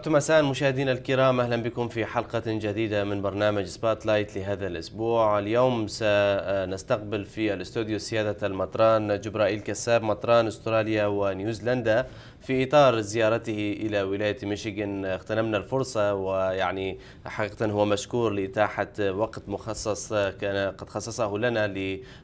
عدتم مساء مشاهدينا الكرام اهلا بكم في حلقه جديده من برنامج سبات لايت لهذا الاسبوع اليوم سنستقبل في الاستوديو سياده المطران جبرائيل كساب مطران استراليا ونيوزيلندا في إطار زيارته إلى ولاية ميشيغان اغتنمنا الفرصة ويعني حقيقة هو مشكور لإتاحة وقت مخصص كان قد خصصه لنا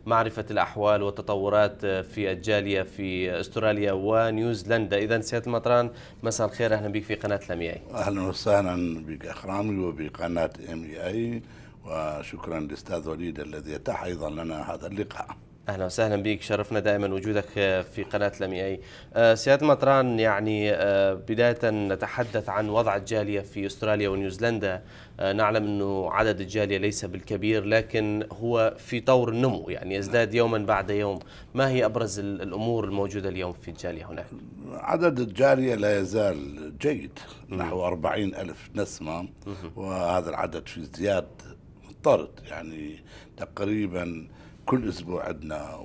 لمعرفة الأحوال والتطورات في الجالية في أستراليا ونيوزيلندا إذا سيادة المطران مساء الخير أهلا بك في قناة لم اي أهلا وسهلا بك أخرامي وبقناة ام اي وشكرا للاستاذ وليد الذي اتاح ايضا لنا هذا اللقاء اهلا وسهلا بك شرفنا دائما وجودك آه، في قناه لمي اي آه، سياده مطران يعني آه، بدايه نتحدث عن وضع الجاليه في استراليا ونيوزيلندا نعلم انه عدد الجاليه ليس بالكبير لكن هو في طور النمو يعني يزداد يوما بعد يوم ما هي ابرز الامور الموجوده اليوم في الجاليه هناك عدد الجاليه لا يزال جيد نحو 40 ألف نسمه وهذا العدد في ازدياد مضطرد يعني تقريبا كل اسبوع عندنا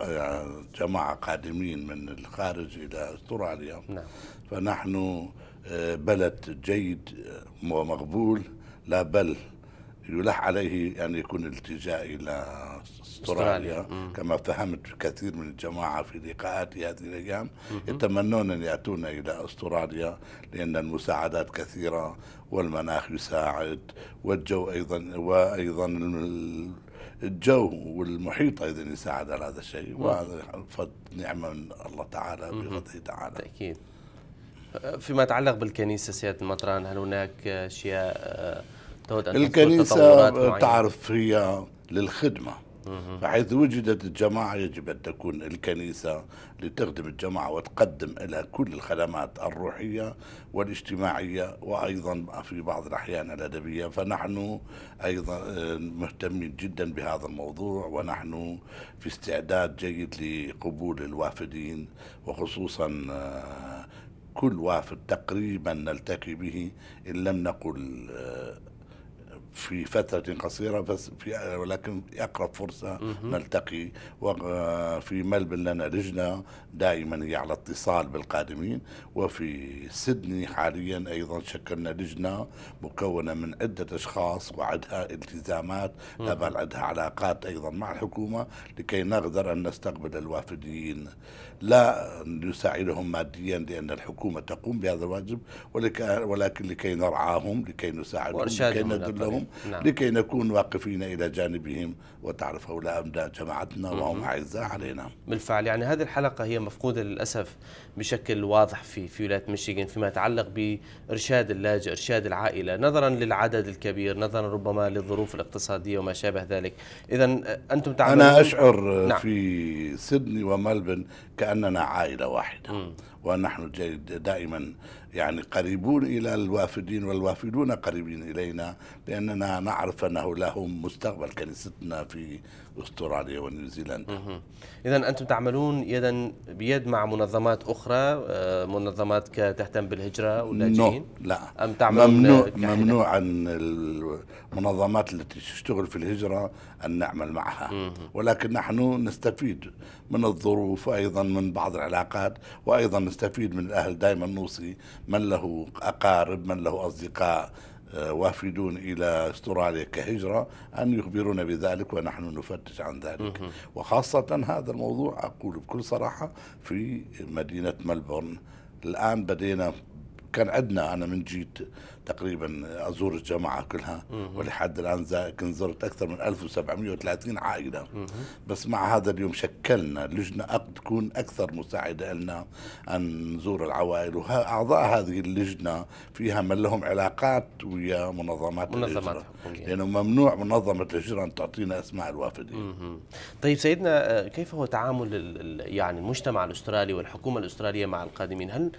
يعني جماعه قادمين من الخارج الى استراليا نعم. فنحن آه، بلد جيد آه، ومقبول لا بل يلح عليه أن يكون التجاء إلى أستراليا كما فهمت كثير من الجماعة في لقاءاتي هذه الأيام يتمنون أن يأتون إلى أستراليا لأن المساعدات كثيرة والمناخ يساعد والجو أيضا وأيضا الجو والمحيط ايضا يساعد على هذا الشيء وهذا فضل نعمه من الله تعالى بفضله تعالى تاكيد فيما يتعلق بالكنيسه سياده المطران هل هناك اشياء آه، تود ان الكنيسه تعرف هي للخدمه فحيث وجدت الجماعة يجب أن تكون الكنيسة لتخدم الجماعة وتقدم لها كل الخدمات الروحية والاجتماعية وأيضا في بعض الأحيان الأدبية فنحن أيضا آه، مهتمين جدا بهذا الموضوع ونحن في استعداد جيد لقبول الوافدين وخصوصا آه، كل وافد تقريبا نلتقي به إن لم نقل آه، في فترة قصيرة بس في ولكن في أقرب فرصة نلتقي وفي ملبن لنا لجنة دائما هي على اتصال بالقادمين وفي سدني حاليا أيضا شكلنا لجنة مكونة من عدة أشخاص وعدها التزامات لا بل عندها علاقات أيضا مع الحكومة لكي نقدر أن نستقبل الوافدين لا نساعدهم ماديا لأن الحكومة تقوم بهذا الواجب ولكن لكي نرعاهم لكي نساعدهم لكي ندلهم نعم. لكي نكون واقفين إلى جانبهم وتعرف هؤلاء أبناء جماعتنا وهم أعزاء علينا بالفعل يعني هذه الحلقة هي مفقودة للأسف بشكل واضح في في ولايه ميشيغان فيما يتعلق بارشاد اللاجئ، ارشاد العائله، نظرا للعدد الكبير، نظرا ربما للظروف الاقتصاديه وما شابه ذلك، اذا انتم تعملون انا اشعر نعم. في سيدني وملبن كاننا عائله واحده م. ونحن دائما يعني قريبون إلى الوافدين والوافدون قريبين إلينا لأننا نعرف أنه لهم مستقبل كنيستنا في أستراليا ونيوزيلندا إذا أنتم تعملون يدا بيد مع منظمات أخرى آه، منظمات تهتم بالهجرة واللاجئين no, لا أم تعملون ممنوع, ممنوع عن المنظمات التي تشتغل في الهجرة أن نعمل معها ولكن نحن نستفيد من الظروف وأيضا من بعض العلاقات وأيضا نستفيد من الأهل دائما نوصي من له أقارب من له أصدقاء آه، وافدون الى استراليا كهجره ان يخبرون بذلك ونحن نفتش عن ذلك وخاصه هذا الموضوع اقول بكل صراحه في مدينه ملبورن الان بدينا كان عندنا انا من جيت تقريبا ازور الجماعه كلها ولحد الان كنت زرت اكثر من 1730 عائله بس مع هذا اليوم شكلنا لجنه تكون اكثر مساعده لنا ان نزور العوائل واعضاء هذه اللجنه فيها من لهم علاقات ويا منظمات منظمات لانه ممنوع منظمه الهجره ان تعطينا اسماء الوافدين. طيب سيدنا آه، كيف هو تعامل يعني المجتمع الاسترالي والحكومه الاستراليه مع القادمين؟ هل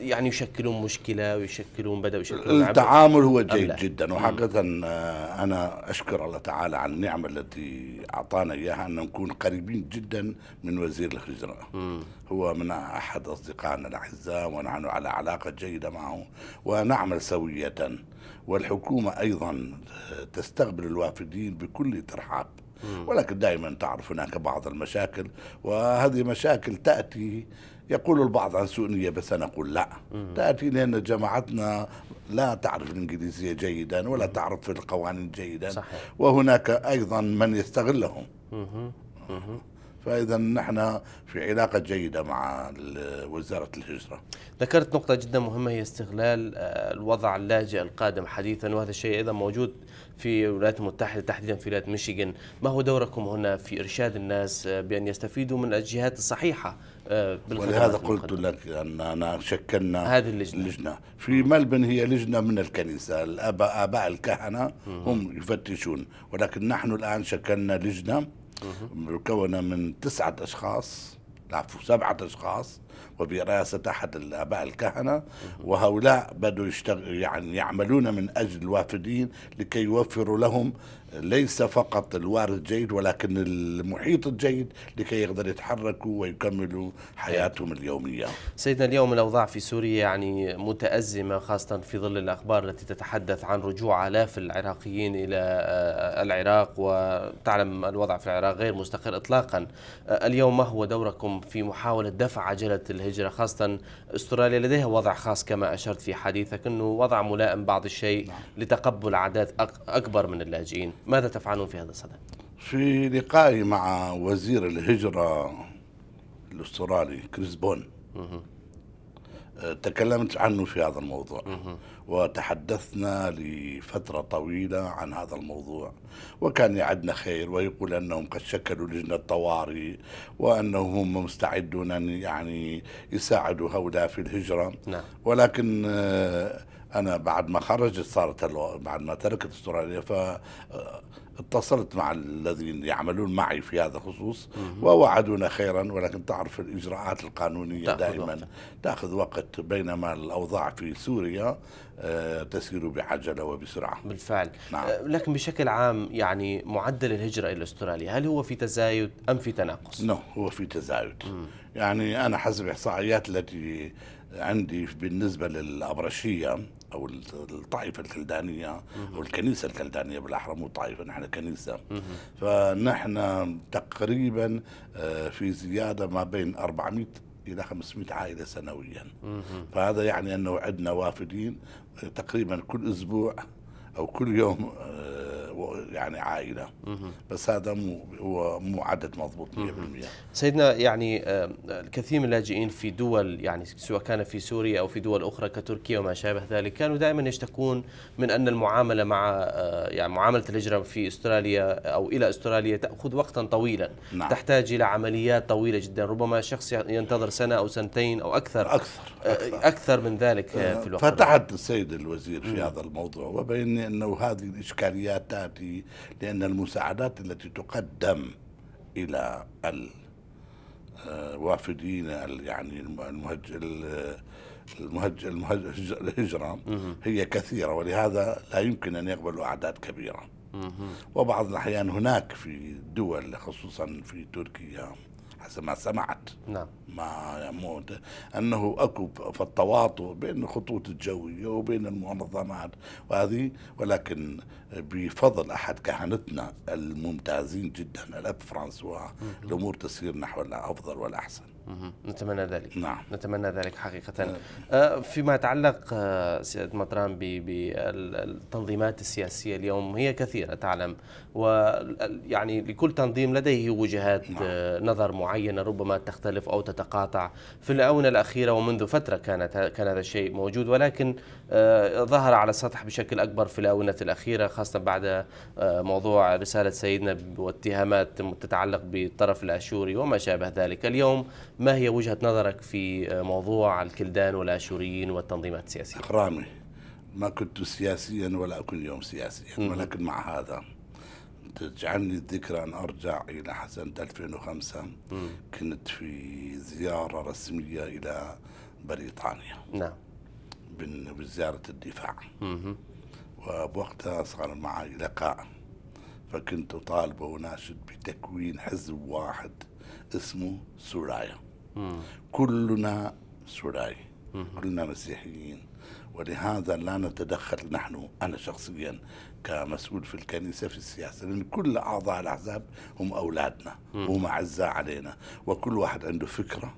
يعني يشكلون مشكله ويشكلون بداوا يشكلون التعامل هو جيد جدا وحقيقه آه، انا اشكر الله تعالى على النعمه التي اعطانا اياها ان نكون قريبين جدا من وزير الهجره هو من احد اصدقائنا الاعزاء ونحن على علاقه جيده معه ونعمل سويه والحكومه ايضا آه، تستقبل الوافدين بكل ترحاب ولكن دائما تعرف هناك بعض المشاكل وهذه مشاكل تاتي يقول البعض عن سوء نية بس أنا أقول لا تأتي لأن جماعتنا لا تعرف الإنجليزية جيدا ولا تعرف القوانين جيدا صحيح. وهناك أيضا من يستغلهم فاذا نحن في علاقه جيده مع وزاره الهجره. ذكرت نقطه جدا مهمه هي استغلال آه، الوضع اللاجئ القادم حديثا وهذا الشيء ايضا موجود في الولايات المتحده تحديدا في ولايه ميشيغان، ما هو دوركم هنا في ارشاد الناس آه، بان يستفيدوا من الجهات الصحيحه ولهذا قلت لك أننا شكلنا هذه اللجنة لجنة. في ملبن هي لجنة من الكنيسة الأباء آباء الكهنة هم يفتشون ولكن نحن الآن شكلنا لجنة مكونة من تسعة أشخاص عفوا سبعة أشخاص وبرئاسة أحد الآباء الكهنة وهؤلاء بدوا يشتغل يعني يعملون من أجل الوافدين لكي يوفروا لهم ليس فقط الوارد جيد ولكن المحيط الجيد لكي يقدر يتحركوا ويكملوا حياتهم اليومية سيدنا اليوم الأوضاع في سوريا يعني متأزمة خاصة في ظل الأخبار التي تتحدث عن رجوع آلاف العراقيين إلى آه، العراق وتعلم الوضع في العراق غير مستقر إطلاقا آه، اليوم ما هو دوركم في محاولة دفع عجلة الهجرة خاصة استراليا لديها وضع خاص كما أشرت في حديثك أنه وضع ملائم بعض الشيء نعم. لتقبل أعداد أكبر من اللاجئين ماذا تفعلون في هذا الصدد؟ في لقائي مع وزير الهجرة الأسترالي كريس بون أه، تكلمت عنه في هذا الموضوع وتحدثنا لفترة طويلة عن هذا الموضوع وكان يعدنا خير ويقول أنهم قد شكلوا لجنة طوارئ وأنهم مستعدون أن يعني يساعدوا هؤلاء في الهجرة نعم. ولكن آه انا بعد ما خرجت صارت بعد ما تركت استراليا ف آه، اتصلت مع الذين يعملون معي في هذا الخصوص ووعدونا خيرا ولكن تعرف الاجراءات القانونيه تأخذ دائما وقت. تاخذ وقت بينما الاوضاع في سوريا آه، تسير بعجله وبسرعه بالفعل نعم. آه، لكن بشكل عام يعني معدل الهجره الى استراليا هل هو في تزايد ام في تناقص؟ نو نعم، هو في تزايد مم. يعني انا حسب احصائيات التي عندي بالنسبه للابرشيه او الطائفه الكلدانيه او الكنيسه الكلدانيه بالاحرى مو طائفه نحن كنيسه فنحن تقريبا آه، في زياده ما بين 400 الى 500 عائله سنويا فهذا يعني انه عندنا وافدين تقريبا كل اسبوع او كل يوم آه، يعني عائله بس هذا مو هو مو عدد مضبوط 100% سيدنا يعني آه، الكثير من اللاجئين في دول يعني سواء كان في سوريا او في دول اخرى كتركيا وما شابه ذلك كانوا دائما يشتكون من ان المعامله مع آه، يعني معامله الهجره في استراليا او الى استراليا تاخذ وقتا طويلا نعم. تحتاج الى عمليات طويله جدا ربما شخص ينتظر سنه او سنتين او اكثر اكثر اكثر, أكثر من ذلك في الوقت فتحت السيد الوزير في هذا الموضوع وبيني لأنه هذه الإشكاليات تأتي لأن المساعدات التي تقدم إلى الوافدين يعني المهج المهج المهج الهجرة هي كثيرة ولهذا لا يمكن أن يقبلوا أعداد كبيرة وبعض الأحيان هناك في دول خصوصا في تركيا حسب ما سمعت نعم ما انه اكو فالتواطؤ بين الخطوط الجويه وبين المنظمات وهذه ولكن بفضل احد كهنتنا الممتازين جدا الاب فرانسوا الامور تسير نحو الافضل والاحسن نتمنى ذلك نعم نتمنى ذلك حقيقة آه. آه، فيما يتعلق آه، سيادة مطران بالتنظيمات السياسية اليوم هي كثيرة تعلم ويعني لكل تنظيم لديه وجهات نعم. نظر معينة ربما تختلف أو تتقاطع في الآونة الأخيرة ومنذ فترة كانت كان هذا الشيء موجود ولكن ظهر على السطح بشكل أكبر في الآونة الأخيرة خاصة بعد موضوع رسالة سيدنا واتهامات تتعلق بالطرف الأشوري وما شابه ذلك اليوم ما هي وجهة نظرك في موضوع الكلدان والآشوريين والتنظيمات السياسية؟ أخرامي ما كنت سياسيا ولا أكون اليوم سياسيا ولكن مع هذا تجعلني الذكرى أن أرجع إلى حسنة 2005 م. كنت في زيارة رسمية إلى بريطانيا نعم بوزارة الدفاع م. وبوقتها صار معي لقاء فكنت أطالب وناشد بتكوين حزب واحد اسمه سورايا كلنا سوداي كلنا مسيحيين ولهذا لا نتدخل نحن أنا شخصيا كمسؤول في الكنيسة في السياسة لأن كل أعضاء الأحزاب هم أولادنا هم أعزاء علينا وكل واحد عنده فكرة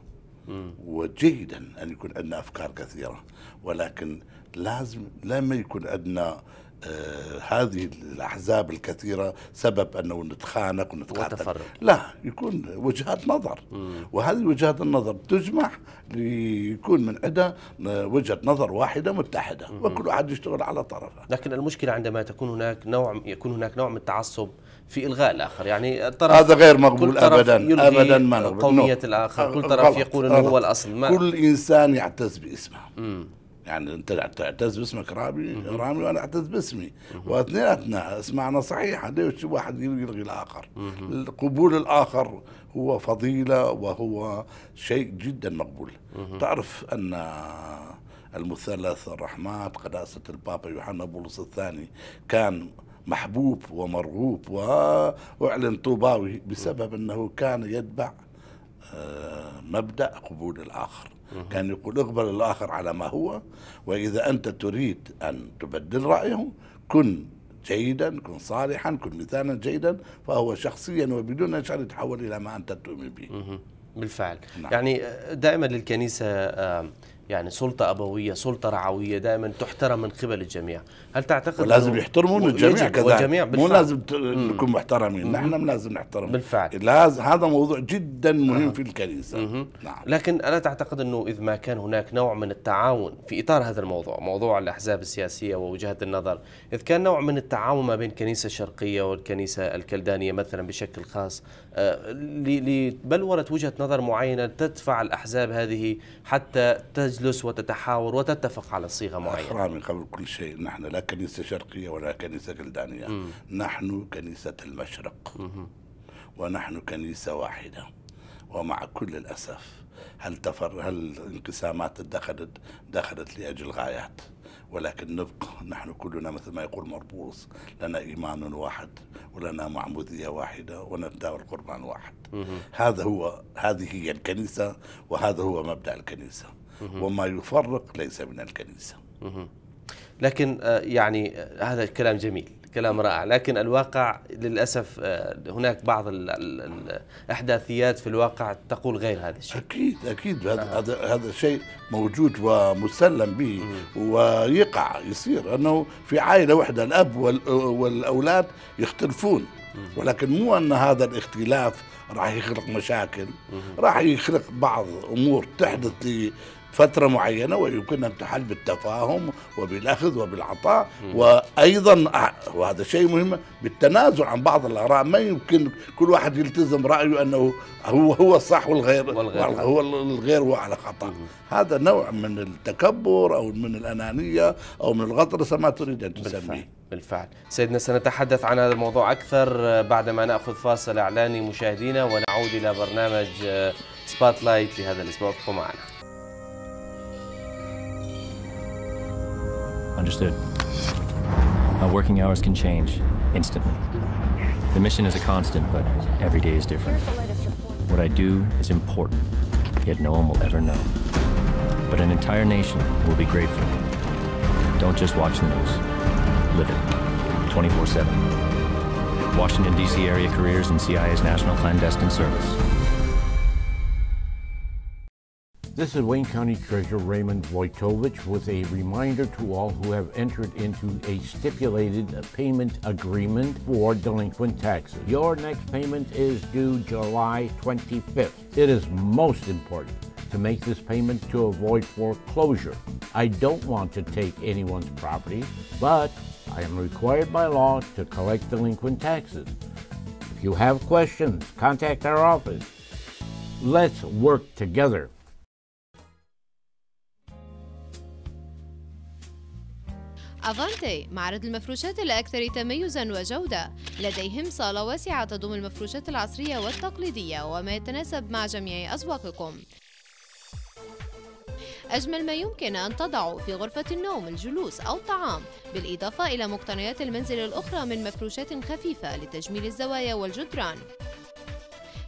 وجيدا أن يكون عندنا أفكار كثيرة ولكن لازم لما يكون عندنا آه، هذه الأحزاب الكثيرة سبب أنه نتخانق ونتقاتل لا يكون وجهات نظر مم. وهذه وجهات النظر تجمع ليكون من عندها وجهة نظر واحدة متحدة مم. وكل واحد يشتغل على طرفه لكن المشكلة عندما تكون هناك نوع يكون هناك نوع من التعصب في الغاء الاخر يعني الطرف هذا غير مقبول ابدا ابدا ما قوميه الاخر كل آه، طرف يقول انه هو الاصل ما كل انسان يعتز باسمه يعني انت تعتز باسمك رامي رامي وانا اعتز باسمي واثنيناتنا اسمعنا صحيحه ليش واحد يلغي الاخر قبول الاخر هو فضيله وهو شيء جدا مقبول تعرف ان المثلث الرحمات قداسه البابا يوحنا بولس الثاني كان محبوب ومرغوب واعلن طوباوي بسبب انه كان يتبع آه، مبدا قبول الاخر كان يقول اقبل الآخر على ما هو وإذا أنت تريد أن تبدل رأيه كن جيدا كن صالحا كن مثالا جيدا فهو شخصيا وبدون أشعر يتحول إلى ما أنت تؤمن به بالفعل نعم. يعني دائما للكنيسة آه، يعني سلطة أبوية سلطة رعوية دائما تحترم من قبل الجميع هل تعتقد ولازم يحترمون الجميع كذا مو لازم نكون محترمين نحن لازم نحترم بالفعل لازم هذا موضوع جدا مهم مم. في الكنيسة نعم. لكن ألا تعتقد أنه إذا ما كان هناك نوع من التعاون في إطار هذا الموضوع موضوع الأحزاب السياسية ووجهات النظر إذ كان نوع من التعاون ما بين الكنيسة الشرقية والكنيسة الكلدانية مثلا بشكل خاص آه، لبلورة وجهة نظر معينة تدفع الأحزاب هذه حتى تجلس وتتحاور وتتفق على صيغة معينة من قبل كل شيء نحن لا كنيسة شرقية ولا كنيسة كلدانية نحن كنيسة المشرق ونحن كنيسة واحدة ومع كل الأسف هل تفر هل انقسامات دخلت دخلت لأجل غايات ولكن نبقى نحن كلنا مثل ما يقول مربوط لنا إيمان واحد ولنا معمودية واحدة ونتداول قربان واحد هذا هو هذه هي الكنيسة وهذا هو مبدأ الكنيسة وما يفرق ليس من الكنيسة لكن آه، يعني آه، هذا الكلام جميل كلام رائع لكن الواقع للأسف آه، هناك بعض الأحداثيات في الواقع تقول غير هذا الشيء أكيد أكيد هذا آه. هذا شيء موجود ومسلم به مم. ويقع يصير أنه في عائلة واحدة الأب والأولاد يختلفون مم. ولكن مو أن هذا الاختلاف راح يخلق مشاكل راح يخلق بعض أمور تحدث فترة معينة ويمكن ان تحل بالتفاهم وبالأخذ وبالعطاء وأيضا وهذا شيء مهم بالتنازل عن بعض الآراء ما يمكن كل واحد يلتزم رأيه أنه هو هو الصح والغير والغير هو الغير هو على خطأ هذا نوع من التكبر أو من الأنانية أو من الغطرسة ما تريد أن تسميه بالفعل. بالفعل سيدنا سنتحدث عن هذا الموضوع أكثر بعدما نأخذ فاصل إعلاني مشاهدينا ونعود إلى برنامج سبوت لايت لهذا الأسبوع ابقوا معنا Understood. My working hours can change instantly. The mission is a constant, but every day is different. What I do is important, yet no one will ever know. But an entire nation will be grateful. Don't just watch the news. Live it. 24-7. Washington, D.C. area careers in CIA's National Clandestine Service. This is Wayne County Treasurer Raymond Voitovich with a reminder to all who have entered into a stipulated payment agreement for delinquent taxes. Your next payment is due July 25th. It is most important to make this payment to avoid foreclosure. I don't want to take anyone's property, but I am required by law to collect delinquent taxes. If you have questions, contact our office. Let's work together. أفانتي معرض المفروشات الأكثر تميزا وجودة لديهم صالة واسعة تضم المفروشات العصرية والتقليدية وما يتناسب مع جميع أسواقكم أجمل ما يمكن أن تضعوا في غرفة النوم الجلوس أو الطعام بالإضافة إلى مقتنيات المنزل الأخرى من مفروشات خفيفة لتجميل الزوايا والجدران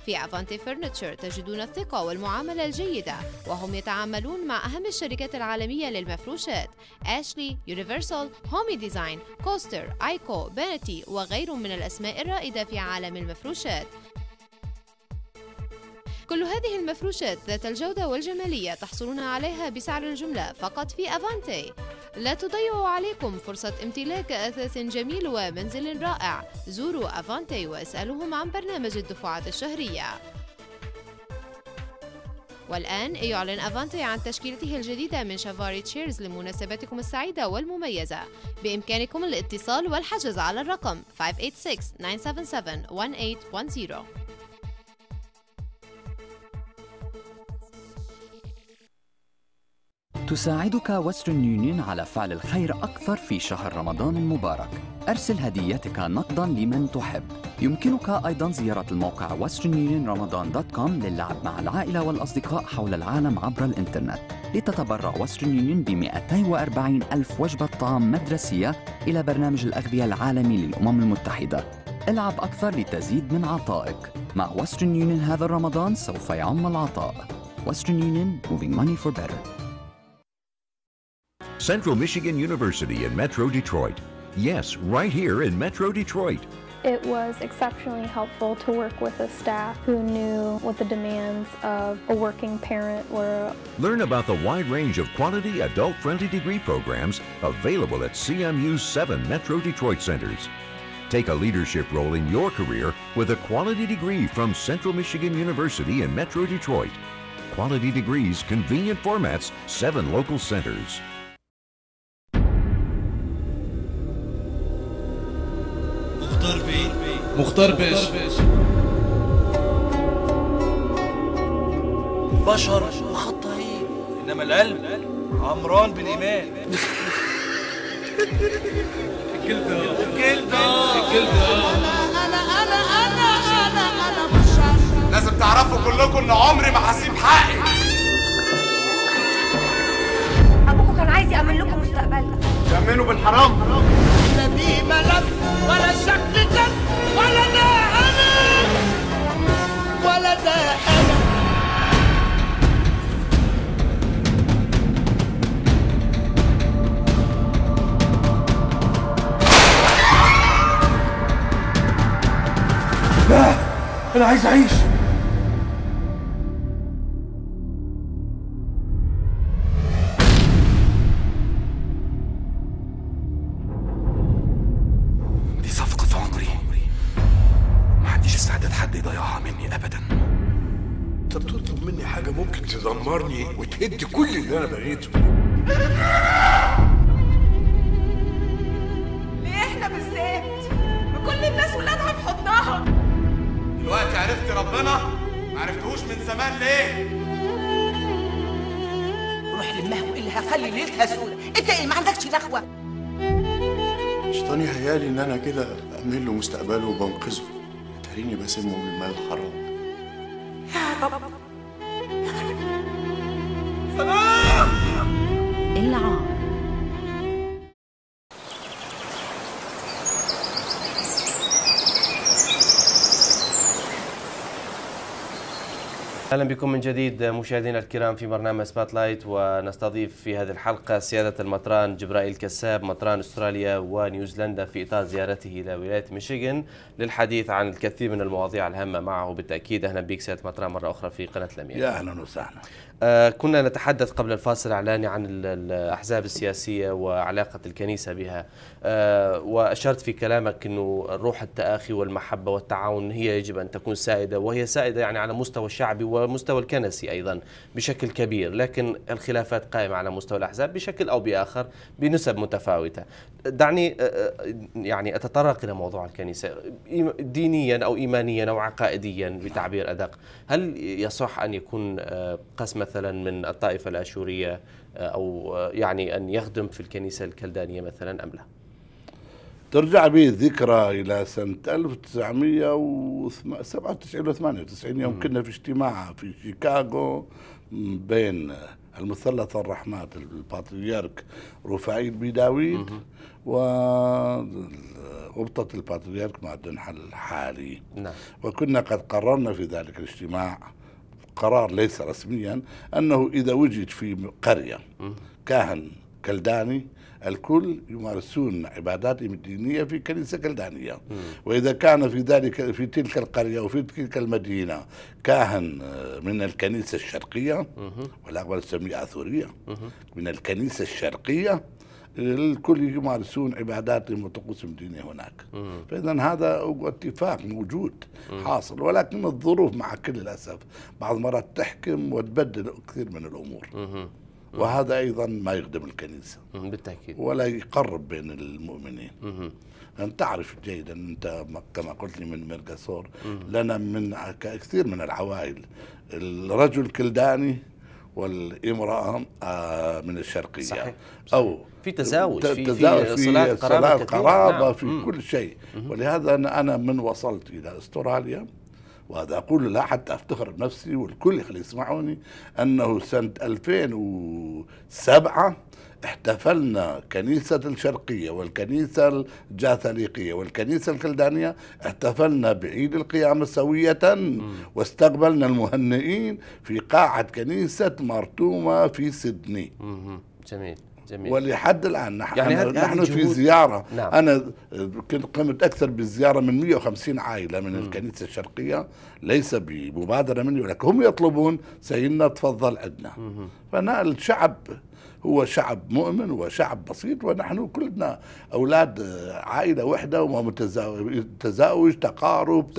في أفانتي فرنتشر تجدون الثقة والمعاملة الجيدة وهم يتعاملون مع أهم الشركات العالمية للمفروشات أشلي، يونيفرسال، هومي ديزاين، كوستر، آيكو، بانتي وغيرهم من الأسماء الرائدة في عالم المفروشات كل هذه المفروشات ذات الجودة والجمالية تحصلون عليها بسعر الجملة فقط في أفانتي لا تضيعوا عليكم فرصة امتلاك أثاث جميل ومنزل رائع زوروا أفانتي واسألوهم عن برنامج الدفعات الشهرية والآن يعلن أفانتي عن تشكيلته الجديدة من شفاري تشيرز لمناسباتكم السعيدة والمميزة بإمكانكم الاتصال والحجز على الرقم 586-977-1810 تساعدك وسترن يونيون على فعل الخير أكثر في شهر رمضان المبارك أرسل هديتك نقدا لمن تحب يمكنك أيضا زيارة الموقع westernunionramadan.com للعب مع العائلة والأصدقاء حول العالم عبر الإنترنت لتتبرع وسترن يونيون ب 240 ألف وجبة طعام مدرسية إلى برنامج الأغذية العالمي للأمم المتحدة العب أكثر لتزيد من عطائك مع وسترن يونيون هذا الرمضان سوف يعم العطاء Western Union, moving money for better. Central Michigan University in Metro Detroit. Yes, right here in Metro Detroit. It was exceptionally helpful to work with a staff who knew what the demands of a working parent were. Learn about the wide range of quality adult friendly degree programs available at CMU's seven Metro Detroit centers. Take a leadership role in your career with a quality degree from Central Michigan University in Metro Detroit. Quality degrees, convenient formats, seven local centers. مختار بيه مختار باشا بشر وخطائين انما العلم عمران بن ايمان الجلد الجلدة الجلدة انا انا انا انا انا انا بشر لازم تعرفوا كلكم ان عمري ما هسيب حقي ابوكم كان عايز يامن لكم مستقبلكم تأمنوا بالحرام لا دي ملف ولا شكل جد ولا ده أنا ولا ده أنا لا أنا عايز أعيش تطلب مني حاجة ممكن تدمرني وتهد كل اللي أنا بنيته ليه إحنا بالذات؟ كل الناس ولادها في حضنها دلوقتي عرفت ربنا ما عرفتهوش من زمان ليه؟ روح للمهو اللي هخلي ليلتها سودة؟ أنت إيه ما عندكش نخوة؟ شيطاني هيالي إن أنا كده امل له مستقبله وبنقذه تريني بسمه من الماء الحرام يا رب اهلا بكم من جديد مشاهدينا الكرام في برنامج سبات لايت ونستضيف في هذه الحلقه سياده المطران جبرائيل كساب مطران استراليا ونيوزيلندا في اطار زيارته الى ولايه ميشيغان للحديث عن الكثير من المواضيع الهامه معه بالتاكيد اهلا بك سياده المطران مره اخرى في قناه الامير يا اهلا وسهلا آه، كنا نتحدث قبل الفاصل الإعلاني عن الأحزاب السياسية وعلاقة الكنيسة بها آه، وأشرت في كلامك أنه روح التآخي والمحبة والتعاون هي يجب أن تكون سائدة وهي سائدة يعني على مستوى الشعبي ومستوى الكنسي أيضا بشكل كبير لكن الخلافات قائمة على مستوى الأحزاب بشكل أو بآخر بنسب متفاوتة دعني آه، يعني أتطرق إلى موضوع الكنيسة دينيا أو إيمانيا أو عقائديا بتعبير أدق هل يصح أن يكون قسم مثلا من الطائفة الآشورية آه، أو آه، يعني أن يخدم في الكنيسة الكلدانية مثلا أم لا ترجع بي الذكرى إلى سنة 1997 و 98 يوم كنا في اجتماع في شيكاغو بين المثلث الرحمات الباتريرك رفاعي و وربطة الباتريرك معدن حل الحالي نعم. وكنا قد قررنا في ذلك الاجتماع قرار ليس رسميا أنه إذا وجد في قرية كاهن كلداني الكل يمارسون عباداتهم الدينية في كنيسة كلدانية وإذا كان في ذلك في تلك القرية وفي تلك المدينة كاهن آه، من الكنيسة الشرقية ولا أقبل أسميها آثورية من الكنيسة الشرقية الكل يمارسون عباداتهم وطقوسهم الدينية هناك فإذا هذا اتفاق موجود حاصل ولكن الظروف مع كل الأسف بعض المرات تحكم وتبدل كثير من الأمور وهذا أيضا ما يخدم الكنيسة بالتأكيد ولا يقرب بين المؤمنين أنت تعرف جيدا أنت كما قلت لي من مرقسور لنا من كثير من العوائل الرجل كلداني والامرأة آه، من الشرقية صحيح. أو في تزاوج في, تزاوج في, في صلات قرابة, قرابة نعم. في كل شيء ولهذا أنا من وصلت إلى أستراليا وهذا أقول لا حتى أفتخر بنفسي والكل يخلي يسمعوني أنه سنة 2007 احتفلنا كنيسة الشرقية والكنيسة الجاثليقية والكنيسة الكلدانية احتفلنا بعيد القيامة سوية واستقبلنا المهنئين في قاعة كنيسة مرتومة في سيدني جميل جميل. ولحد الان نحن يعني هاد نحن هاد في زياره نعم. انا كنت قمت اكثر بالزياره من 150 عائله من مم. الكنيسه الشرقيه ليس بمبادره مني ولكن هم يطلبون سيدنا تفضل عندنا فانا الشعب هو شعب مؤمن وشعب بسيط ونحن كلنا أولاد آه، عائلة واحدة ومتزاوج تقارب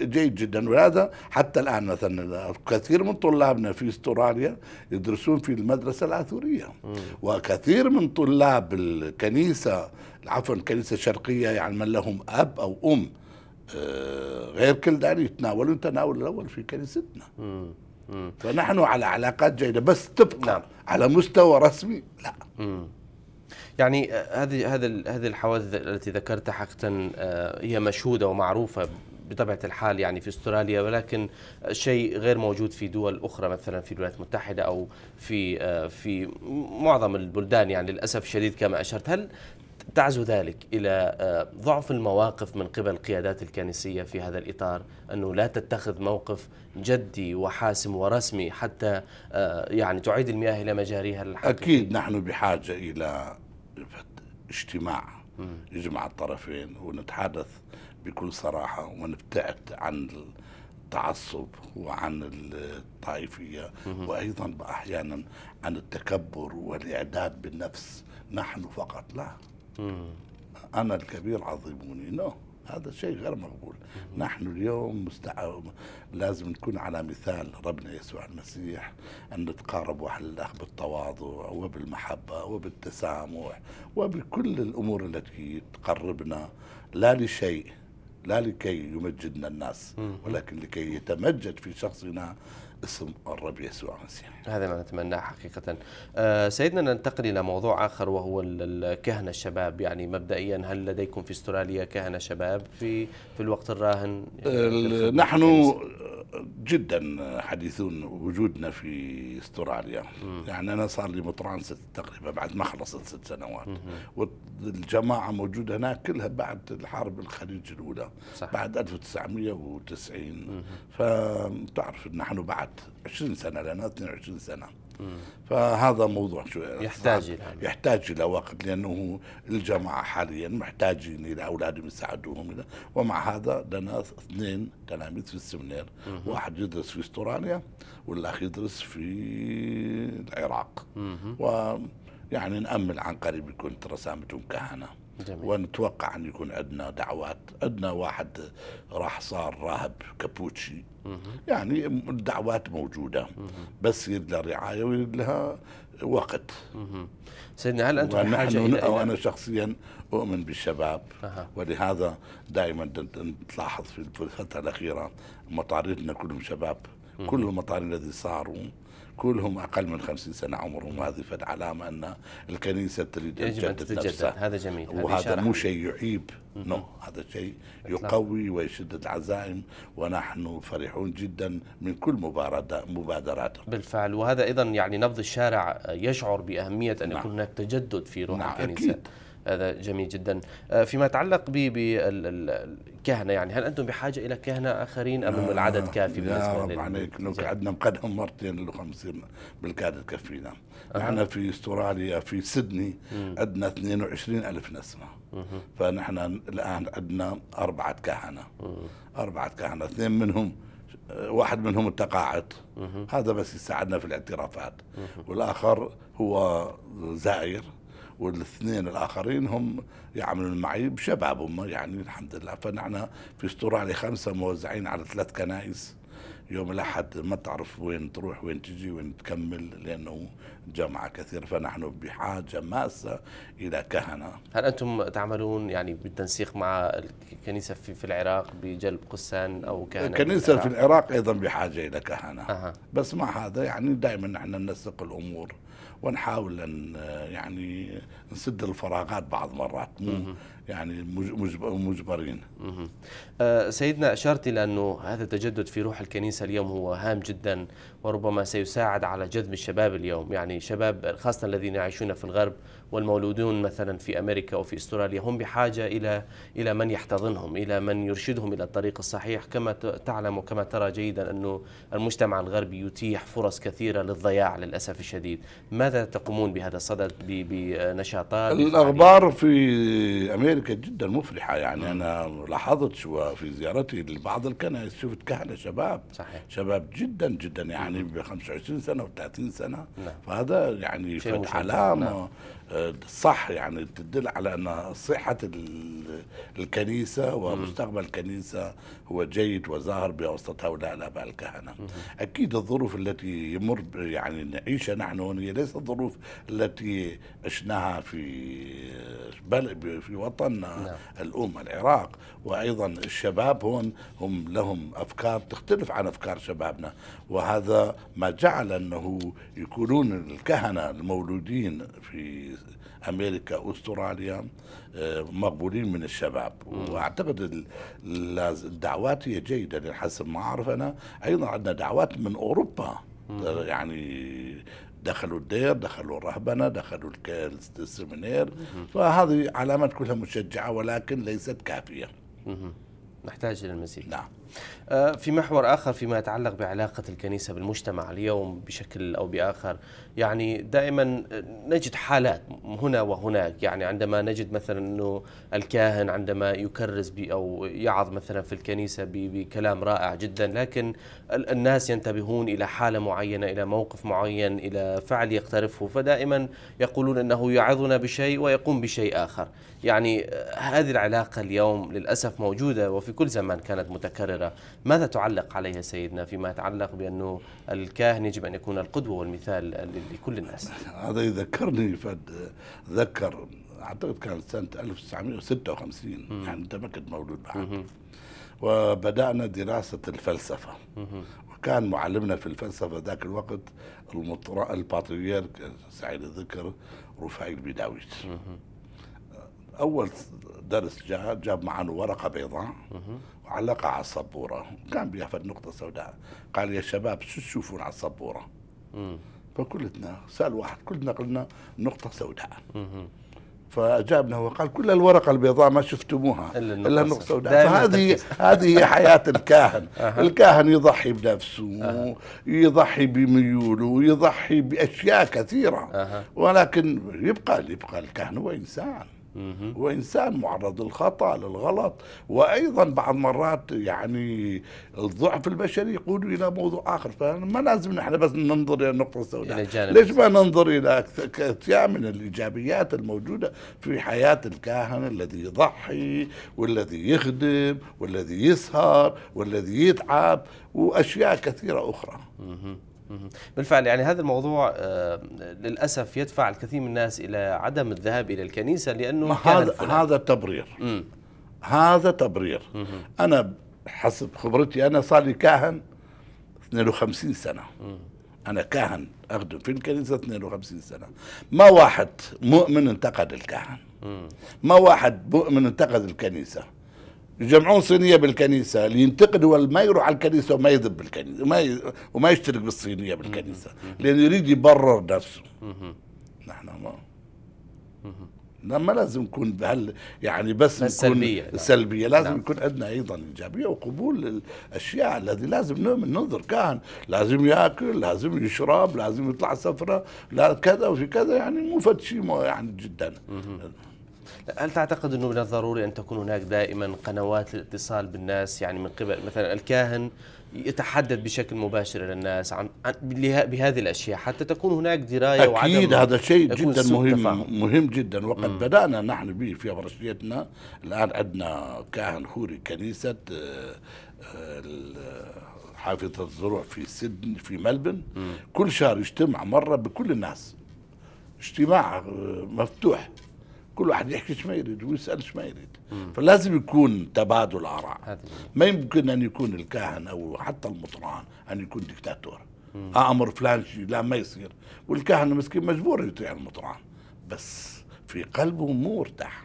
جيد جدا ولهذا حتى الآن مثلا كثير من طلابنا في استراليا يدرسون في المدرسة الآثورية وكثير من طلاب الكنيسة عفوا الكنيسة الشرقية يعني من لهم أب أو أم آه، غير كل داري يتناولون تناول الأول في كنيستنا فنحن على علاقات جيدة بس تبقى نعم. على مستوى رسمي لا مم. يعني آه، هذه هذه هذه الحوادث التي ذكرتها حقيقة آه، هي مشهودة ومعروفة بطبيعة الحال يعني في استراليا ولكن شيء غير موجود في دول أخرى مثلا في الولايات المتحدة أو في آه، في معظم البلدان يعني للأسف الشديد كما أشرت هل تعزو ذلك إلى آه، ضعف المواقف من قبل القيادات الكنسية في هذا الإطار أنه لا تتخذ موقف جدي وحاسم ورسمي حتى آه، يعني تعيد المياه إلى مجاريها الحقيقية أكيد نحن بحاجة إلى اجتماع يجمع الطرفين ونتحدث بكل صراحة ونبتعد عن التعصب وعن الطائفية وأيضا أحيانا عن التكبر والإعداد بالنفس نحن فقط لا أنا الكبير عظيموني نو هذا شيء غير مقبول نحن اليوم مستع... لازم نكون على مثال ربنا يسوع المسيح أن نتقارب واحد الله بالتواضع وبالمحبة وبالتسامح وبكل الأمور التي تقربنا لا لشيء لا لكي يمجدنا الناس ولكن لكي يتمجد في شخصنا اسم الرب يسوع المسيح هذا ما نتمناه حقيقة أه سيدنا ننتقل إلى موضوع آخر وهو الكهنة الشباب يعني مبدئيا هل لديكم في استراليا كهنة شباب في في الوقت الراهن يعني نحن جدا حديثون وجودنا في استراليا م. يعني أنا صار لي مطران ست تقريبا بعد ما خلصت ست سنوات م. والجماعة موجودة هناك كلها بعد الحرب الخليج الأولى صح. بعد 1990 فتعرف نحن بعد 20 سنه لانها 22 سنه فهذا موضوع شوية يحتاج الى يحتاج الى وقت لانه الجماعه حاليا محتاجين الى اولادهم يساعدوهم ومع هذا لنا اثنين تلاميذ في السمنير واحد يدرس في استراليا والاخ يدرس في العراق و يعني نامل عن قريب يكون رسامتهم كهنه جميل. ونتوقع أن يكون عندنا دعوات عندنا واحد راح صار راهب كابوتشي يعني الدعوات موجودة بس يريد لها رعاية ويريد لها وقت سيدنا هل أنتم بحاجة إلى وأنا أنا شخصيا أؤمن بالشباب أه. ولهذا دائما تلاحظ في الفترة الأخيرة مطاردنا كلهم شباب كل المطارين الذي صاروا كلهم أقل من خمسين سنة عمرهم هذه علامه أن الكنيسة تريد أن تجدد نفسها هذا جميل وهذا مو شيء يعيب نو هذا شيء يقوي ويشد العزائم ونحن فرحون جدا من كل مباراه مبادرات بالفعل وهذا أيضا يعني نبض الشارع يشعر بأهمية أن يكون نعم. هناك تجدد في روح نعم الكنيسة أكيد. هذا جميل جدا آه، فيما يتعلق بالكهنه يعني هل انتم بحاجه الى كهنه اخرين ام آه، العدد كافي بالنسبه يا رب عليك عندنا قعدنا مرتين لو 50 بالكاد تكفينا نعم. نحن أه. في استراليا في سيدني عندنا 22 ألف نسمه مم. فنحن الان عندنا اربعه كهنه اربعه كهنه اثنين منهم واحد منهم التقاعد هذا بس يساعدنا في الاعترافات والاخر هو زائر والاثنين الاخرين هم يعملون معي بشباب هم يعني الحمد لله فنحن في استراليا خمسه موزعين على ثلاث كنائس يوم الاحد ما تعرف وين تروح وين تجي وين تكمل لانه جمعه كثير فنحن بحاجه ماسه الى كهنه. هل انتم تعملون يعني بالتنسيق مع الكنيسه في, في العراق بجلب قسان او كهنه؟ الكنيسه في العراق ايضا بحاجه الى كهنه. أه. بس مع هذا يعني دائما نحن ننسق الامور. ونحاول أن آه، يعني نسد الفراغات بعض مرات مو يعني مجبرين أه سيدنا أشرت إلى أنه هذا التجدد في روح الكنيسة اليوم هو هام جدا وربما سيساعد على جذب الشباب اليوم يعني شباب خاصة الذين يعيشون في الغرب والمولودون مثلا في أمريكا وفي أستراليا هم بحاجة إلى إلى من يحتضنهم إلى من يرشدهم إلى الطريق الصحيح كما تعلم وكما ترى جيدا أنه المجتمع الغربي يتيح فرص كثيرة للضياع للأسف الشديد ماذا تقومون بهذا الصدد بنشاطات الأخبار في أمريكا وبالتالي كانت جدا مفرحه يعني نعم. انا لاحظت في زيارتي لبعض الكنائس شفت كهنه شباب صحيح. شباب جدا جدا يعني ب 25 سنه و30 سنه نعم. فهذا يعني علامه نعم. صح يعني تدل على ان صحه الكنيسه ومستقبل الكنيسه هو جيد وظاهر بواسطه هؤلاء الاباء الكهنه. اكيد الظروف التي يمر يعني نعيشها نحن هنا هي ليست الظروف التي عشناها في بل في وطن وطن نعم. الأمة العراق وأيضا الشباب هون هم لهم أفكار تختلف عن أفكار شبابنا وهذا ما جعل أنه يكونون الكهنة المولودين في امريكا وأستراليا آه، مقبولين من الشباب واعتقد الدعوات هي جيده لحسب ما اعرف انا ايضا عندنا دعوات من اوروبا يعني دخلوا الدير دخلوا الرهبنه دخلوا السمينير فهذه علامات كلها مشجعه ولكن ليست كافيه نحتاج الى المزيد نعم آه، في محور اخر فيما يتعلق بعلاقه الكنيسه بالمجتمع اليوم بشكل او باخر يعني دائما نجد حالات هنا وهناك يعني عندما نجد مثلا انه الكاهن عندما يكرز او يعظ مثلا في الكنيسه بكلام رائع جدا لكن الناس ينتبهون الى حاله معينه الى موقف معين الى فعل يقترفه فدائما يقولون انه يعظنا بشيء ويقوم بشيء اخر يعني هذه العلاقه اليوم للاسف موجوده وفي كل زمان كانت متكرره ماذا تعلق عليها سيدنا فيما يتعلق بانه الكاهن يجب ان يكون القدوه والمثال لكل الناس هذا يذكرني فد ذكر اعتقد كانت سنه 1956 مم. يعني انت ما كنت مولود بعد وبدانا دراسه الفلسفه مم. وكان معلمنا في الفلسفه ذاك الوقت المطر الباتريارك سعيد الذكر رفاعي البيداوي اول درس جاء جاب معنا ورقه بيضاء وعلقها على السبوره كان بها نقطه سوداء قال يا شباب شو تشوفون على السبوره فكلتنا سال واحد كلنا قلنا نقطه سوداء فاجابنا وقال كل الورقه البيضاء ما شفتموها الا النقطه السوداء فهذه هذه هي حياه الكاهن الكاهن يضحي بنفسه يضحي بميوله يضحي باشياء كثيره ولكن يبقى يبقى الكاهن هو انسان وإنسان معرض للخطأ للغلط وأيضا بعض مرات يعني الضعف البشري يقود إلى موضوع آخر فما لازم نحن بس ننظر إلى النقطة السوداء ليش ما ننظر إلى كثير من الإيجابيات الموجودة في حياة الكاهن الذي يضحي والذي يخدم والذي يسهر والذي يتعب وأشياء كثيرة أخرى بالفعل يعني هذا الموضوع آه، للاسف يدفع الكثير من الناس الى عدم الذهاب الى الكنيسه لانه هذا هذا تبرير مم. هذا تبرير مم. انا حسب خبرتي انا صار لي كاهن 52 سنه مم. انا كاهن اخدم في الكنيسه 52 سنه ما واحد مؤمن انتقد الكاهن ما واحد مؤمن انتقد الكنيسه يجمعون صينيه بالكنيسه اللي ينتقد هو ما يروح على الكنيسه وما يذب بالكنيسه وما وما يشترك بالصينيه بالكنيسه لانه يريد يبرر نفسه نحن ما لما لازم نكون بهال يعني بس نكون سلبية, نعم. سلبية. لازم نعم. يكون عندنا أيضا إيجابية وقبول الأشياء الذي لازم نؤمن ننظر كان لازم يأكل لازم يشرب لازم يطلع سفرة لا كذا وفي كذا يعني مو فد شيء يعني جدا هل تعتقد أنه من الضروري أن تكون هناك دائما قنوات للاتصال بالناس يعني من قبل مثلا الكاهن يتحدث بشكل مباشر للناس عن, عن بهذه الاشياء حتى تكون هناك درايه أكيد وعدم اكيد هذا شيء جدا مهم تفاهم. مهم جدا وقد مم. بدانا نحن به في برشيتنا الان عندنا كاهن خوري كنيسه آه، آه، حافظة الزروع في سيدني في ملبن مم. كل شهر يجتمع مره بكل الناس اجتماع آه، مفتوح كل واحد يحكي ما يريد ويسال ما يريد فلازم يكون تبادل اراء ما يمكن ان يكون الكاهن او حتى المطران ان يكون دكتاتور آه، امر فلان شيء لا ما يصير والكاهن مسكين مجبور يطيع المطران بس في قلبه مو مرتاح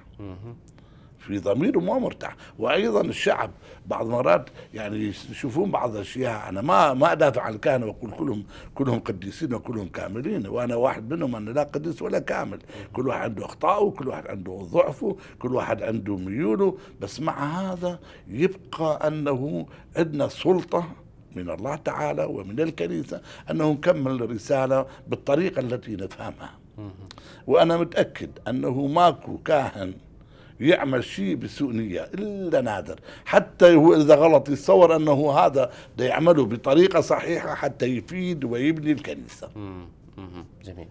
في ضميره ما مرتاح وايضا الشعب بعض مرات يعني يشوفون بعض الاشياء انا ما ما ادافع عن الكهنه واقول كلهم كلهم قديسين وكلهم كاملين وانا واحد منهم انا لا قديس ولا كامل كل واحد عنده اخطائه وكل واحد عنده ضعفه كل واحد عنده ميوله بس مع هذا يبقى انه عندنا سلطه من الله تعالى ومن الكنيسة أنه نكمل الرسالة بالطريقة التي نفهمها وأنا متأكد أنه ماكو كاهن يعمل شيء بسوء نية إلا نادر حتى هو إذا غلط يتصور أنه هذا يعمله بطريقة صحيحة حتى يفيد ويبني الكنيسة م. جميل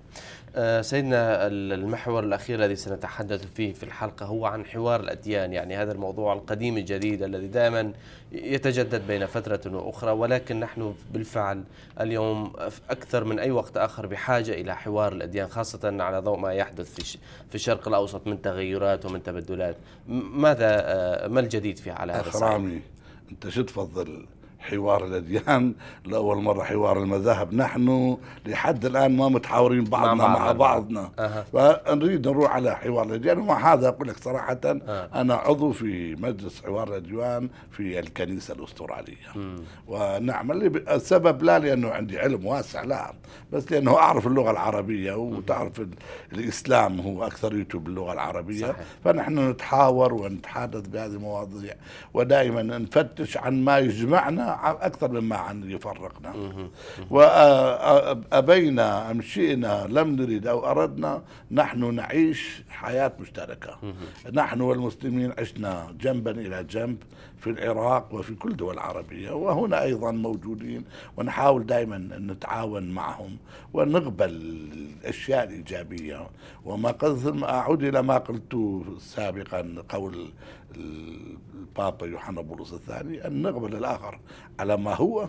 آه، سيدنا المحور الأخير الذي سنتحدث فيه في الحلقة هو عن حوار الأديان يعني هذا الموضوع القديم الجديد الذي دائما يتجدد بين فترة وأخرى ولكن نحن بالفعل اليوم أكثر من أي وقت آخر بحاجة إلى حوار الأديان خاصة على ضوء ما يحدث في الشرق الأوسط من تغيرات ومن تبدلات ماذا آه، ما الجديد في على هذا الصعيد؟ أنت شو تفضل حوار الأديان لأول مرة حوار المذاهب نحن لحد الآن ما متحاورين بعضنا مع, مع بعضنا أه. فنريد نروح على حوار الأديان هذا أقول لك صراحة أه. أنا عضو في مجلس حوار الأديان في الكنيسة الأسترالية م. ونعمل السبب لا لأنه عندي علم واسع لا بس لأنه أعرف اللغة العربية وتعرف الإسلام هو أكثريته باللغة العربية صحيح. فنحن نتحاور ونتحدث بهذه المواضيع ودائما نفتش عن ما يجمعنا أكثر مما عن يفرقنا وأبينا أم شئنا لم نريد أو أردنا نحن نعيش حياة مشتركة نحن والمسلمين عشنا جنبا إلى جنب في العراق وفي كل دول العربية وهنا أيضا موجودين ونحاول دائما نتعاون معهم ونقبل الأشياء الإيجابية وما قلت أعود إلى ما قلته سابقا قول البابا يوحنا بولس الثاني أن نقبل الآخر على ما هو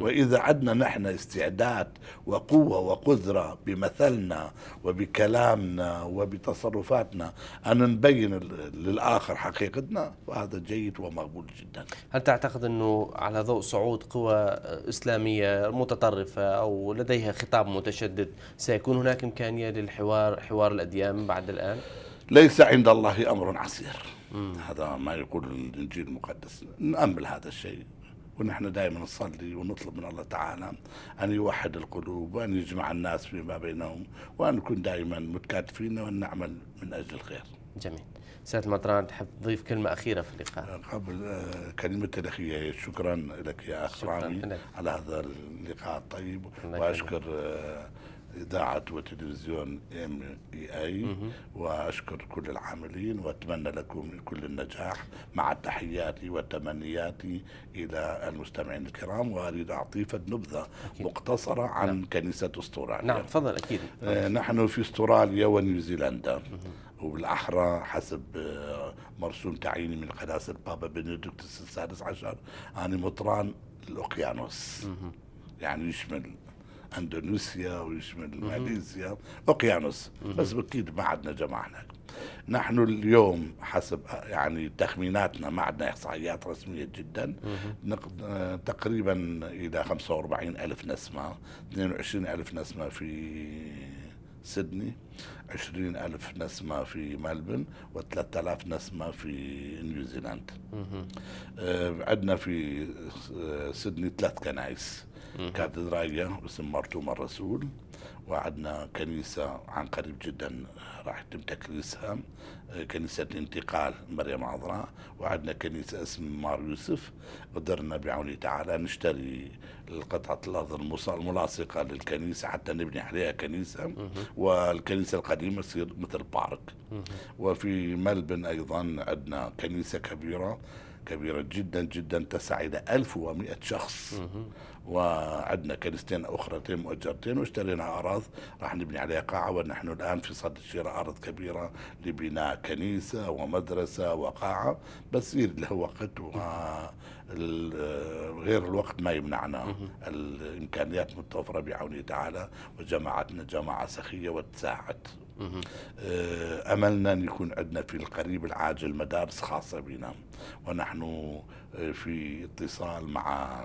وإذا عدنا نحن استعداد وقوة وقدرة بمثلنا وبكلامنا وبتصرفاتنا أن نبين للآخر حقيقتنا فهذا جيد ومقبول جدا هل تعتقد أنه على ضوء صعود قوى إسلامية متطرفة أو لديها خطاب متشدد سيكون هناك إمكانية للحوار حوار الأديان بعد الآن؟ ليس عند الله أمر عسير هذا ما يقول الإنجيل المقدس نأمل هذا الشيء ونحن دائما نصلي ونطلب من الله تعالى أن يوحد القلوب وأن يجمع الناس فيما بينهم وأن نكون دائما متكاتفين وأن نعمل من أجل الخير جميل سيد المطران تحب تضيف كلمة أخيرة في اللقاء قبل آه، كلمة الأخيرة شكرا لك يا أخ رامي على هذا اللقاء الطيب وأشكر آه، إذاعة وتلفزيون ام اي اي وأشكر كل العاملين وأتمنى لكم كل النجاح مع تحياتي وتمنياتي إلى المستمعين الكرام وأريد فد نبذة مقتصرة عن نعم. كنيسة أستراليا نعم تفضل أكيد آه، نحن في أستراليا ونيوزيلندا وبالاحرى حسب آه، مرسوم تعييني من قناة البابا بنديكتوس السادس عشر أنا مطران الأوقيانوس يعني يشمل اندونيسيا ويشمل ماليزيا اوقيانوس بس بالتيد ما عدنا هناك نحن اليوم حسب يعني تخميناتنا ما عندنا احصائيات رسميه جدا تقريبا الى 45 الف نسمه 22 الف نسمه في سيدني 20 ألف نسمة في ملبن و 3000 نسمة في نيوزيلاند آه، عندنا في آه، سيدني ثلاث كنائس كاتدرائيه باسم يعني، مرتوم الرسول وعدنا كنيسة عن قريب جدا راح يتم تكريسها كنيسة انتقال مريم عذراء وعدنا كنيسة اسم مار يوسف قدرنا بعونه تعالى نشتري القطعة الأرض الملاصقة للكنيسة حتى نبني عليها كنيسة والكنيسة القديمة تصير مثل بارك وفي ملبن أيضا عندنا كنيسة كبيرة كبيرة جدا جدا تسعى إلى 1100 شخص وعندنا كنيستين اخرتين مؤجرتين واشترينا اراض راح نبني عليها قاعه ونحن الان في صدد شراء ارض كبيره لبناء كنيسه ومدرسه وقاعه بس له وقت و غير الوقت ما يمنعنا الامكانيات متوفره بعونه تعالى وجماعتنا جماعه سخيه وتساعد آه، املنا ان يكون عندنا في القريب العاجل مدارس خاصه بنا ونحن آه، في اتصال مع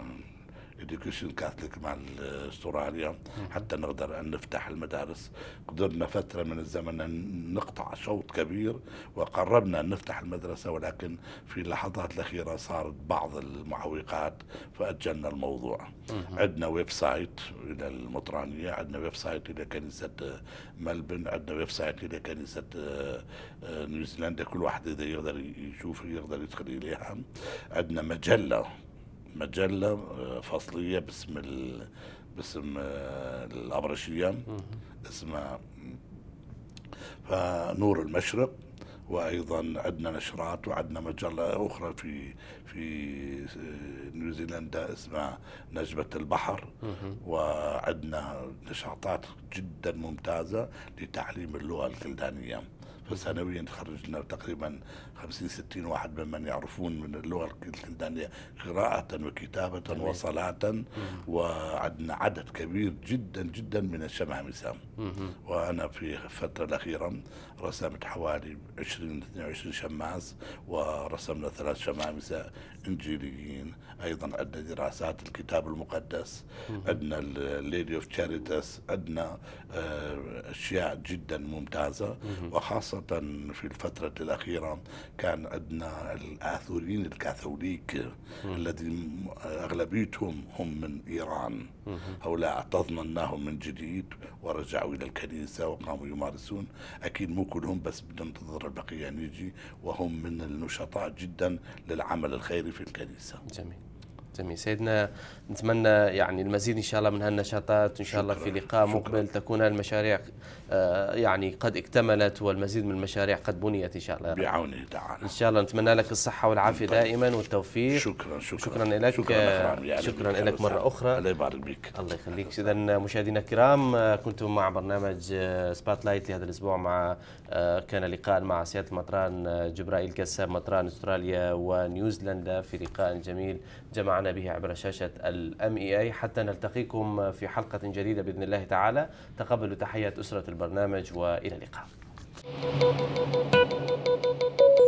اديوكيشن كاثوليك مع استراليا حتى نقدر ان نفتح المدارس قدرنا فتره من الزمن ان نقطع شوط كبير وقربنا ان نفتح المدرسه ولكن في اللحظات الاخيره صارت بعض المعوقات فاجلنا الموضوع عندنا ويب سايت الى المطرانيه عندنا ويب سايت الى كنيسه ملبن عندنا ويب سايت الى كنيسه آه، نيوزيلندا كل واحد اذا يقدر يشوف يقدر يدخل اليها عندنا مجله مجله آه، فصليه باسم ال... باسم آه، الابرشيان اسمها فنور المشرق وايضا عندنا نشرات وعندنا مجله اخرى في في آه، نيوزيلندا اسمها نجمه البحر وعندنا نشاطات جدا ممتازه لتعليم اللغه الكلدانيه فسنويا تخرجنا تقريبا 50 60 واحد ممن يعرفون من اللغه الكلدانيه قراءه وكتابه وصلاة وعندنا عدد كبير جدا جدا من الشمامسه وانا في الفتره الاخيره رسمت حوالي 20 22 شماس ورسمنا ثلاث شمامسه انجيليين ايضا عندنا دراسات الكتاب المقدس عندنا الليدي اوف تشاريتس عندنا اشياء جدا ممتازه وخاصه في الفتره الاخيره كان عندنا الآثوريين الكاثوليك الذين أغلبيتهم هم من إيران هؤلاء اعتزلناهم من جديد ورجعوا إلى الكنيسة وقاموا يمارسون أكيد مو كلهم بس بدنا ننتظر البقية أن يجي وهم من النشطاء جدا للعمل الخيري في الكنيسة جميل جميل سيدنا نتمنى يعني المزيد ان شاء الله من هالنشاطات ان شاء الله في لقاء مقبل تكون المشاريع آه، يعني قد اكتملت والمزيد من المشاريع قد بنيت ان شاء الله بعونه تعالى ان شاء الله نتمنى لك الصحه والعافيه طيب. دائما والتوفيق شكرا شكرا شكرا لك شكرا, شكرا, شكرا لك مره اخرى الله يبارك بك الله يخليك اذا مشاهدينا الكرام آه، كنتم مع برنامج سبات آه، لايت لهذا الاسبوع مع كان لقاء مع سياده المطران جبرائيل قسام مطران استراليا ونيوزيلندا في لقاء جميل جمعنا معنا به عبر شاشة الام اي اي e حتى نلتقيكم في حلقة جديدة بإذن الله تعالى تقبلوا تحية أسرة البرنامج وإلى اللقاء